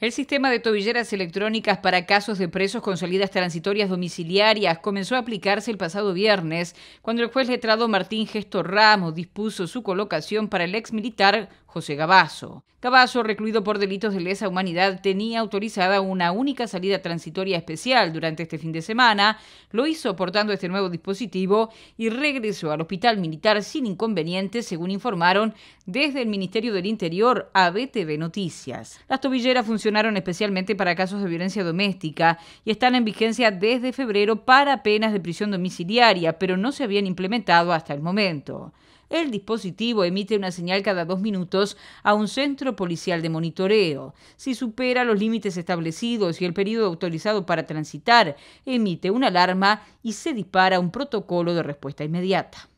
El sistema de tobilleras electrónicas para casos de presos con salidas transitorias domiciliarias comenzó a aplicarse el pasado viernes, cuando el juez letrado Martín Gesto Ramos dispuso su colocación para el ex militar José Gabazo. Gabazo, recluido por delitos de lesa humanidad, tenía autorizada una única salida transitoria especial durante este fin de semana, lo hizo portando este nuevo dispositivo y regresó al hospital militar sin inconvenientes, según informaron desde el Ministerio del Interior a BTV Noticias. Las tobilleras funcionaron especialmente para casos de violencia doméstica y están en vigencia desde febrero para penas de prisión domiciliaria, pero no se habían implementado hasta el momento. El dispositivo emite una señal cada dos minutos a un centro policial de monitoreo. Si supera los límites establecidos y el periodo autorizado para transitar, emite una alarma y se dispara un protocolo de respuesta inmediata.